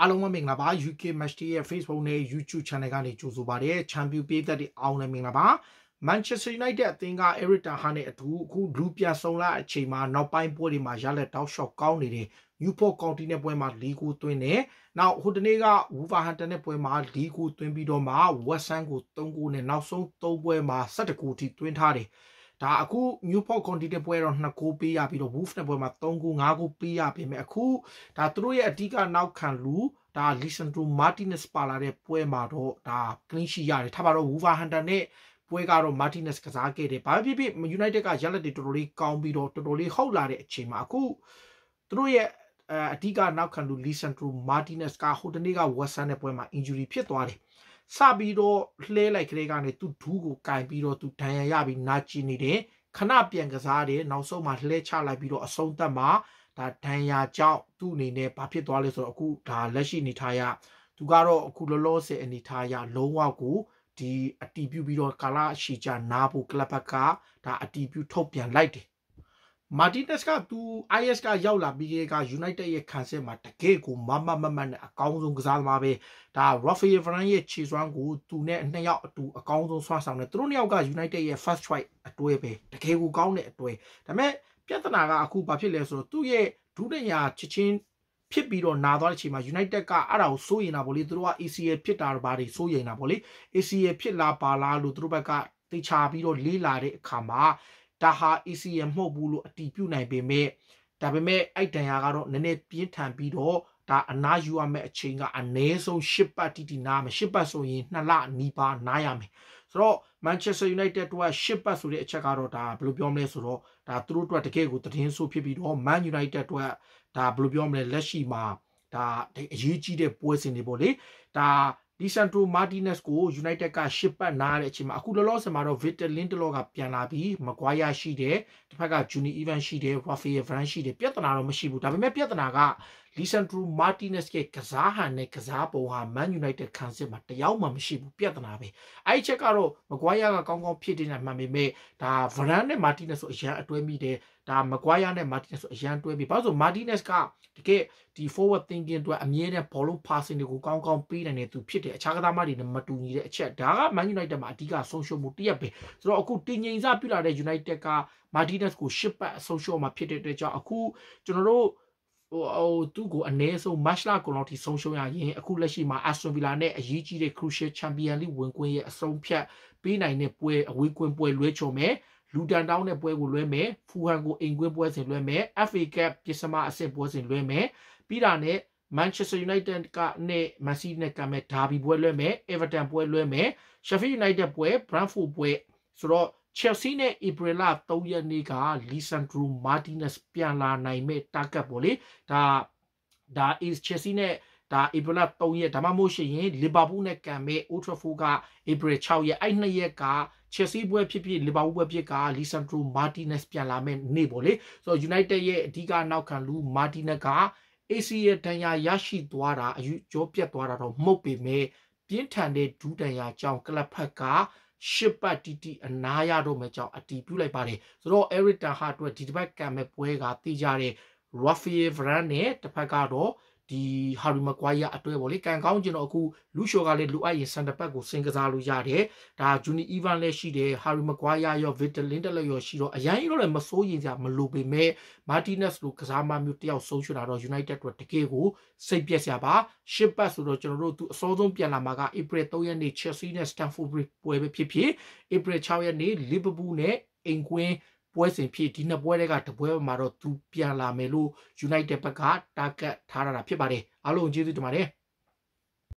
အားလုံးပဲမင်္ဂလာပါ UK Match Day ရဲ့ Facebook နဲ့ YouTube Channel ကနေကြိုဆိုပါတယ် Champion ပေးသက်တွေအောင်လည်းမင်္ဂလာပါ Manchester United အသင်းက Eric Hane နဲ့အတူအခုလူပြန်ဆောင်လာအချိန်မှာနောက်ပိုင်းပွဲတွေမှာရလက်တောက်လျှောက်ကောင်းနေတယ် Newport County နဲ့ပွဲမှာ၄ဂိုးသွင်းတယ်။နောက်ဟိုတနေ့က Wolverhampton နဲ့ပွဲမှာ၄ဂိုးသွင်းပြီးတော့မှ West Ham ကို၃ဂိုးနဲ့နောက်ဆုံး၃ပွဲမှာ၁၁ဂိုးထိသွင်းထားတယ်။ဒါအခု Newport County တဲ့ပွဲတော့2ကိုပေးရပြီးတော့ Wolf တဲ့ပွဲမှာ3ကို5ကိုပေးရပြင်မဲ့အခုဒါသူတို့ရဲ့အဓိကနောက်ခံလူဒါ Lisandro Martinez ပါလာတဲ့ပွဲမှာတော့ဒါ clean sheet ရတယ်ထားပါတော့ Wolverhampton နဲ့ပွဲကတော့ Martinez ကစားခဲ့တယ်ဘာဖြစ်ဖြစ် United ကရလက်တွေတော်တော်လေးကောင်းပြီးတော့တော်တော်လေးဟောက်လာတဲ့အချိန်မှာအခုသူတို့ရဲ့အဓိကနောက်ခံလူ Lisandro Martinez ကဟိုတနေ့က Watson နဲ့ပွဲမှာ injury ဖြစ်သွားတယ်စပြီးတော့လှဲလိုက်ခလေးကနေသူ့ဒူးကိုကင်ပြီးတော့သူဒဏ်ရာရပြီးနာကျင်နေတယ်ခဏပြန်ကစားတယ်နောက်ဆုံးမှာလှဲချလိုက်ပြီးတော့အဆုံးသတ်မှာဒါဒဏ်ရာကြောင့်သူ့အနေနဲ့ဘာဖြစ်သွားလဲဆိုတော့အခုဒါလက်ရှိနေထားရသူကတော့အခုလောလောဆယ်အနေထားရလုံးဝကိုဒီအတီးပြုတ်ပြီးတော့ကာလရှည်ကြနာဖို့ကလပ်ဘက်ကဒါအတီးပြုတ်ထုတ်ပြန်လိုက်တယ်မာတီနက်စ်ကသူ IS ကရောက်လာပြီးက United ရဲ့ခံစစ်မှာတကယ်ကိုမမမမနဲ့အကောင်းဆုံးကစားသမားပဲဒါ Rafael Varane ရဲ့ခြေစွမ်းကိုသူနဲ့နှစ်ယောက်အတူအကောင်းဆုံးဆွမ်းဆောင်တယ်သူတို့နှစ်ယောက်က United ရဲ့ first strike အတွဲပဲတကယ်ကိုကောင်းတဲ့အအတွဲဒါပေမဲ့ပြဿနာကအခုဘာဖြစ်လဲဆိုတော့သူ့ရဲ့ဒုတိယချက်ချင်းဖြစ်ပြီးတော့နာသွားတဲ့အချိန်မှာ United ကအဲ့ဒါကိုစိုးရင်တာဗောလေသူတို့က ACL ဖြစ်တာဘာတွေစိုးရင်တာဗောလေ ACL ဖြစ်လာပါလားလို့သူတို့ဘက်ကတေချာပြီးတော့လေးလာတဲ့အခါမှာဒါဟာ ECM မဟုတ်ဘူးလို့အတည်ပြုနိုင်ပေမဲ့ဒါပေမဲ့အဲ့တန်ရာကတော့နည်းနည်းပြင်းထန်ပြီးတော့ဒါအနာယူရမယ့်အချိန်ကအနည်းဆုံး10ပတ်တိတိနာမယ်10ပတ်ဆိုရင်2လနီးပါးနားရမယ်ဆိုတော့ Manchester United တို့က10ပတ်ဆိုတဲ့အချက်ကတော့ဒါဘယ်လိုပြောမလဲဆိုတော့ဒါသူတို့အတွက်တကယ့်ကိုသတင်းဆိုးဖြစ်ပြီးတော့ Man United တို့ကဒါဘယ်လိုပြောမလဲလက်ရှိမှာဒါအရေးကြီးတဲ့ပွဲစဉ်တွေပေါ့လေဒါဒီဆန်တိုမာတီနက်စ်ကို United ကရှစ်ပတ်နားတဲ့အချိန်မှာအခုလောလောဆယ်မှာတော့ Victor Lindelof ကပြန်လာပြီး Maguire ရှိတယ်တစ်ဖက်က Juni Evans ရှိတယ် Rafael Varane ရှိတယ်ပြဿနာတော့မရှိဘူးဒါပေမဲ့ပြဿနာက Lisandro Martinez ရဲ့ကစားဟန်နဲ့ကစားပုံဟာ Man United ခံစစ်မှာတယောက်မှမရှိဘူးပြဿနာပဲအဲ့ဒီချက်ကတော့ Maguire ကကောင်းကောင်းဖြစ်နေတာမှန်ပေမဲ့ဒါ Varane နဲ့ Martinez ဆိုအရန်အတွဲမိတယ်ဒါ Maguire နဲ့ Martinez ဆိုအရန်တွဲပြီးဘာလို့ဆို Martinez ကတကယ်ဒီ forward thinking အတွက်အမြဲတမ်းဘောလုံး passing တွေကိုကောင်းကောင်းပေးနိုင်တဲ့သူဖြစ်တယ်အခြားကစားမတွေနဲ့မတူညီတဲ့အချက်ဒါက Man United မှာအဓိကဆုံးရှုံးမှုတစ်ရက်ပဲဆိုတော့အခုတင်ငိန်စပြုလာတဲ့ United က Martinez ကို10ပတ်အဆုံးရှုံးမှာဖြစ်တဲ့အတွက်ကြောင့်အခုကျွန်တော်တို့ဟိုဟိုသူ့ကိုအ ਨੇ ဆုံး match လကုန်လောက်ထိဆုံးရှုံးရရင်အခုလက်ရှိမှာ Aston Villa နဲ့အရေးကြီးတဲ့ Crucial Champions League ဝင်ခွင့်ရဲ့အဆုံးဖြတ်ပေးနိုင်တဲ့ပွဲအဝေးကွင်းပွဲလွဲချော်မယ်။လူတန်တောင်းတဲ့ပွဲကိုလွှဲမယ်ဖူဟန်ကိုအိမ်ကွင်းပွဲစဉ်လွှဲမယ် FA Cup ပစ္စမအဆင့်ပွဲစဉ်လွှဲမယ်ပြီးတာနဲ့ Manchester United ကနဲ့ Man City နဲ့ကမဲ့ Derby ပွဲလွှဲမယ် Everton ပွဲလွှဲမယ် Sheffield United ပွဲ Brentford ပွဲဆိုတော့ Chelsea နဲ့ April 3ရက်နေ့က Lisandro Martinez ပြန်လာနိုင်မဲ့ target ပေါ့လေဒါဒါ is Chelsea နဲ့ဒါဧပြီလ3ရက်ဒါမှမဟုတ်ရှိရင်လီဗာပူးနဲ့ကန်မဲ့ Old Trafford ကဧပြီ6ရက်အဲ့နှစ်ရက်က Chelsea ပွဲဖြစ်ဖြစ်လီဗာပူးပွဲဖြစ်က Lisandro Martinez ပြန်လာမဲ့နေ့ပေါ့လေဆိုတော့ United ရဲ့အဓိကနောက်ခံလူ Martinez က AC ရဲ့ဒဏ်ရာရရှိသွားတာအယူကျော်ပြတ်သွားတာတော့မဟုတ်ပေမဲ့ပြင်းထန်တဲ့ဒူးဒဏ်ရာကြောင့်ကလပ်ဖက်ကရှစ်ပတ်တီတီအနာရတော့မဲ့ကြောင့်အတီးပြုတ်လိုက်ပါတယ်ဆိုတော့ Eric Ten Hag အတွက်ဒီတစ်ပတ်ကံမဲ့ပွဲကတည်ကြတဲ့ Rafael Varane နဲ့တစ်ဖက်ကတော့ဒီဟာရီမကွိုင်းရအတွဲပေါ့လေကန်ကောင်းကျင်တော့အခုလူရှော်ကလည်းလူအိုက်ရင်စန်တာဘက်ကိုစင်ကစားလို့ရတယ်ဒါဂျူနီအီဗန်လည်းရှိတယ်ဟာရီမကွိုင်းရရောဗစ်တလင်းတက်လည်းရောရှိတော့အရင်ရောလည်းမစိုးရင်စရာမလိုပေမဲ့မာတီနက်စ်လိုကစားမမျိုးတယောက်ဆုံးရှုံးလာတော့ United အတွက်တကယ်ကိုစိတ်ပျက်စရာပါရှစ်ပတ်ဆိုတော့ကျွန်တော်တို့သူအစောဆုံးပြန်လာမှာက April 3ရက်နေ့ Chelsea နဲ့ Stamford Bridge ပွဲပဲဖြစ်ဖြစ် April 6ရက်နေ့ Liverpool နဲ့အိမ်ကွင်းပွဲစဉ်ဖြစ်ဒီနှစ်ပွဲတွေကတပွဲမှာတော့သူပြန်လာမယ်လို့ United ဘက်က target ထားတာဖြစ်ပါတယ်အားလုံးကျေးဇူးတင်ပါတယ်